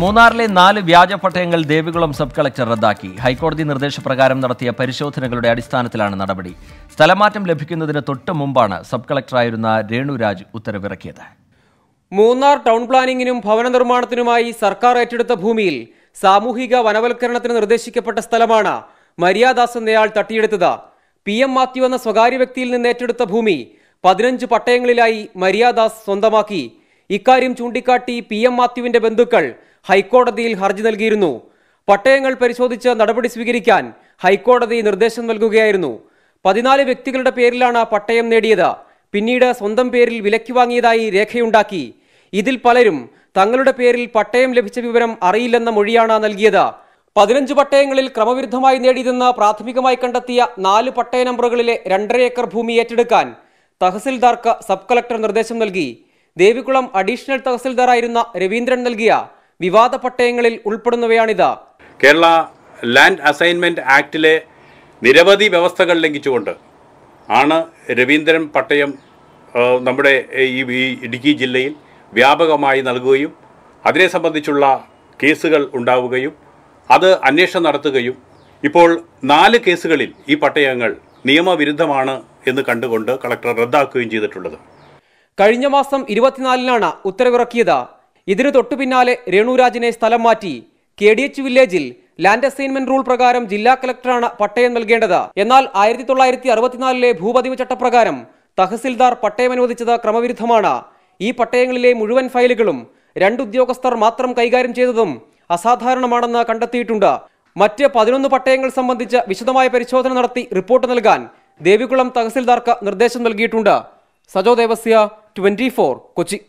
മൂന്നാറിലെ നാല് വ്യാജ പട്ടയങ്ങൾ ദേവികുളം സബ് കളക്ടർ റദ്ദാക്കി ഹൈക്കോടതി നിർദ്ദേശപ്രകാരം നടത്തിയ പരിശോധനകളുടെ അടിസ്ഥാനത്തിലാണ് നടപടി സ്ഥലമാറ്റം ലഭിക്കുന്നതിന് തൊട്ട് മുമ്പാണ് സബ് കളക്ടറായിരുന്ന രേണുരാജ് ഉത്തരവിറക്കിയത് മൂന്നാർ ടൗൺ പ്ലാനിങ്ങിനും ഭവന നിർമ്മാണത്തിനുമായി സർക്കാർ ഏറ്റെടുത്ത ഭൂമിയിൽ സാമൂഹിക വനവൽക്കരണത്തിന് നിർദ്ദേശിക്കപ്പെട്ട സ്ഥലമാണ് മര്യാദാസ് എന്നയാൾ തട്ടിയെടുത്തത് പി എം മാത്യു എന്ന സ്വകാര്യ വ്യക്തിയിൽ നിന്ന് ഏറ്റെടുത്ത ഭൂമി പതിനഞ്ച് പട്ടയങ്ങളിലായി മര്യാദാസ് സ്വന്തമാക്കി ഇക്കാര്യം ചൂണ്ടിക്കാട്ടി പി എം മാത്യുവിന്റെ ബന്ധുക്കൾ ഹൈക്കോടതിയിൽ ഹർജി നൽകിയിരുന്നു പട്ടയങ്ങൾ പരിശോധിച്ച് നടപടി സ്വീകരിക്കാൻ ഹൈക്കോടതി നിർദ്ദേശം നൽകുകയായിരുന്നു പതിനാല് വ്യക്തികളുടെ പേരിലാണ് പട്ടയം നേടിയത് പിന്നീട് സ്വന്തം പേരിൽ വിലക്ക് വാങ്ങിയതായി രേഖയുണ്ടാക്കി ഇതിൽ പലരും തങ്ങളുടെ പേരിൽ പട്ടയം ലഭിച്ച വിവരം അറിയില്ലെന്ന മൊഴിയാണ് നൽകിയത് പതിനഞ്ച് പട്ടയങ്ങളിൽ ക്രമവിരുദ്ധമായി നേടിയതെന്ന് പ്രാഥമികമായി കണ്ടെത്തിയ നാല് പട്ടയ നമ്പറുകളിലെ രണ്ടര ഏക്കർ ഭൂമി ഏറ്റെടുക്കാൻ തഹസിൽദാർക്ക് സബ് കളക്ടർ നിർദ്ദേശം നൽകി ദേവികുളം അഡീഷണൽ തഹസിൽദാറായിരുന്ന രവീന്ദ്രൻ നൽകിയ വിവാദ പട്ടയങ്ങളിൽ ഉൾപ്പെടുന്നവയാണിത് കേരള ലാൻഡ് അസൈൻമെന്റ് ആക്ടിലെ നിരവധി വ്യവസ്ഥകൾ ലംഘിച്ചുകൊണ്ട് ആണ് രവീന്ദ്രൻ പട്ടയം നമ്മുടെ ഈ ഇടുക്കി ജില്ലയിൽ വ്യാപകമായി നൽകുകയും അതിനെ സംബന്ധിച്ചുള്ള കേസുകൾ ഉണ്ടാവുകയും അത് അന്വേഷണം നടത്തുകയും ഇപ്പോൾ നാല് കേസുകളിൽ ഈ പട്ടയങ്ങൾ നിയമവിരുദ്ധമാണ് എന്ന് കണ്ടുകൊണ്ട് കളക്ടർ റദ്ദാക്കുകയും ചെയ്തിട്ടുള്ളത് കഴിഞ്ഞ മാസം ഇരുപത്തിനാലിനാണ് ഉത്തരവിറക്കിയത് ഇതിനു തൊട്ടു പിന്നാലെ രേണുരാജിനെ സ്ഥലം മാറ്റി കെ ഡി എച്ച് വില്ലേജിൽ ലാൻഡ് അസൈൻമെന്റ് റൂൾ പ്രകാരം ജില്ലാ കളക്ടറാണ് പട്ടയം നൽകേണ്ടത് എന്നാൽ ആയിരത്തി തൊള്ളായിരത്തി അറുപത്തിനാലിലെ ഭൂപതിവ് ചട്ടപ്രകാരം തഹസിൽദാർ പട്ടയം അനുവദിച്ചത് ക്രമവിരുദ്ധമാണ് ഈ പട്ടയങ്ങളിലെ മുഴുവൻ ഫയലുകളും രണ്ട് ഉദ്യോഗസ്ഥർ മാത്രം കൈകാര്യം ചെയ്തതും അസാധാരണമാണെന്ന് കണ്ടെത്തിയിട്ടുണ്ട് മറ്റ് പതിനൊന്ന് പട്ടയങ്ങൾ സംബന്ധിച്ച് വിശദമായ പരിശോധന നടത്തി റിപ്പോർട്ട് നൽകാൻ ദേവികുളം തഹസിൽദാർക്ക് നിർദ്ദേശം നൽകിയിട്ടുണ്ട് സജോ ദേവസ്യ ട്വന്റി കൊച്ചി